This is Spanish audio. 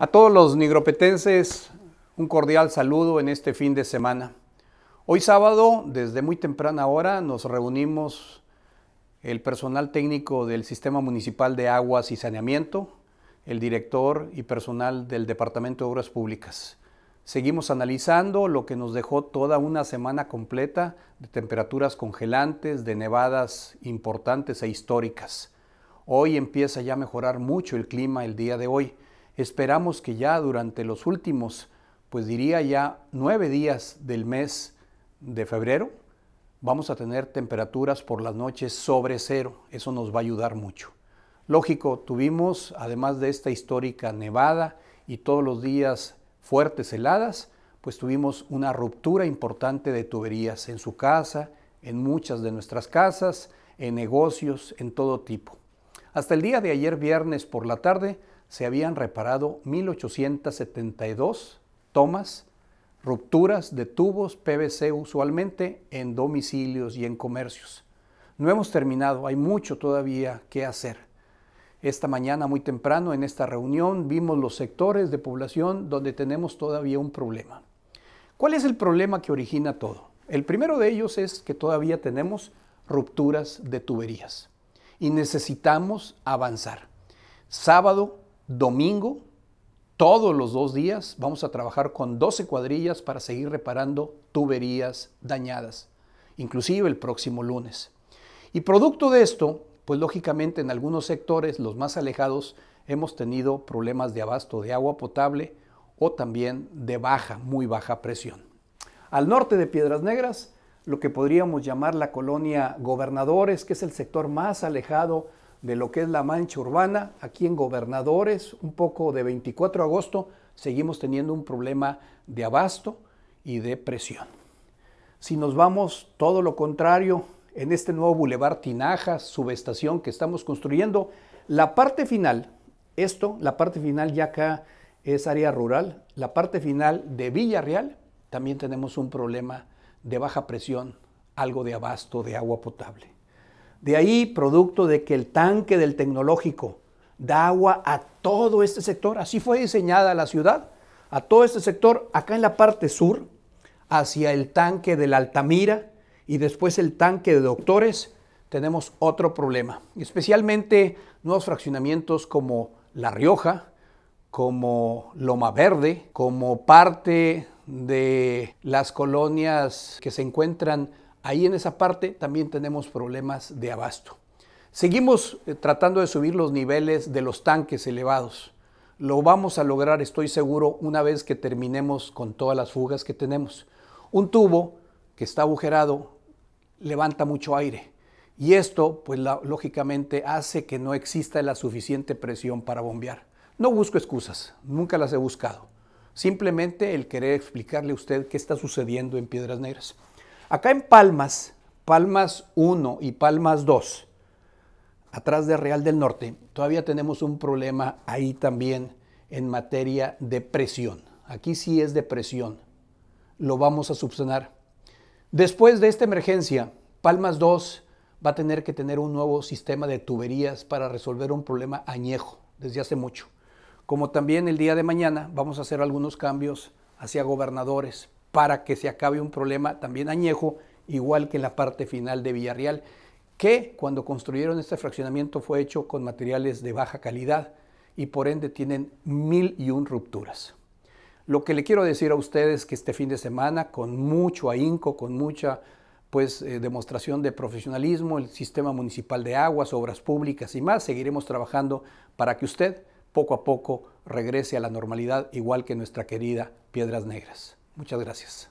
A todos los nigropetenses, un cordial saludo en este fin de semana. Hoy sábado, desde muy temprana hora, nos reunimos el personal técnico del Sistema Municipal de Aguas y Saneamiento, el director y personal del Departamento de Obras Públicas. Seguimos analizando lo que nos dejó toda una semana completa de temperaturas congelantes, de nevadas importantes e históricas. Hoy empieza ya a mejorar mucho el clima el día de hoy Esperamos que ya durante los últimos, pues diría ya nueve días del mes de febrero, vamos a tener temperaturas por las noches sobre cero. Eso nos va a ayudar mucho. Lógico, tuvimos, además de esta histórica nevada y todos los días fuertes heladas, pues tuvimos una ruptura importante de tuberías en su casa, en muchas de nuestras casas, en negocios, en todo tipo. Hasta el día de ayer viernes por la tarde se habían reparado 1.872 tomas, rupturas de tubos PVC usualmente en domicilios y en comercios. No hemos terminado, hay mucho todavía que hacer. Esta mañana muy temprano en esta reunión vimos los sectores de población donde tenemos todavía un problema. ¿Cuál es el problema que origina todo? El primero de ellos es que todavía tenemos rupturas de tuberías y necesitamos avanzar. Sábado domingo, todos los dos días, vamos a trabajar con 12 cuadrillas para seguir reparando tuberías dañadas, inclusive el próximo lunes. Y producto de esto, pues lógicamente en algunos sectores, los más alejados, hemos tenido problemas de abasto de agua potable o también de baja, muy baja presión. Al norte de Piedras Negras, lo que podríamos llamar la colonia Gobernadores, que es el sector más alejado de lo que es la mancha urbana, aquí en Gobernadores, un poco de 24 de agosto, seguimos teniendo un problema de abasto y de presión. Si nos vamos todo lo contrario, en este nuevo bulevar Tinaja, subestación que estamos construyendo, la parte final, esto, la parte final ya acá es área rural, la parte final de Villarreal, también tenemos un problema de baja presión, algo de abasto de agua potable. De ahí, producto de que el tanque del tecnológico da agua a todo este sector, así fue diseñada la ciudad, a todo este sector, acá en la parte sur, hacia el tanque del Altamira y después el tanque de Doctores, tenemos otro problema, especialmente nuevos fraccionamientos como La Rioja, como Loma Verde, como parte de las colonias que se encuentran ahí en esa parte también tenemos problemas de abasto. Seguimos eh, tratando de subir los niveles de los tanques elevados. Lo vamos a lograr, estoy seguro, una vez que terminemos con todas las fugas que tenemos. Un tubo que está agujerado levanta mucho aire y esto, pues lógicamente, hace que no exista la suficiente presión para bombear. No busco excusas, nunca las he buscado. Simplemente el querer explicarle a usted qué está sucediendo en Piedras Negras. Acá en Palmas, Palmas 1 y Palmas 2, atrás de Real del Norte, todavía tenemos un problema ahí también en materia de presión. Aquí sí es de presión. Lo vamos a subsanar. Después de esta emergencia, Palmas 2 va a tener que tener un nuevo sistema de tuberías para resolver un problema añejo desde hace mucho. Como también el día de mañana vamos a hacer algunos cambios hacia gobernadores para que se acabe un problema también añejo, igual que en la parte final de Villarreal, que cuando construyeron este fraccionamiento fue hecho con materiales de baja calidad y por ende tienen mil y un rupturas. Lo que le quiero decir a ustedes que este fin de semana, con mucho ahínco, con mucha pues eh, demostración de profesionalismo, el sistema municipal de aguas, obras públicas y más. Seguiremos trabajando para que usted poco a poco regrese a la normalidad, igual que nuestra querida Piedras Negras. Muchas gracias.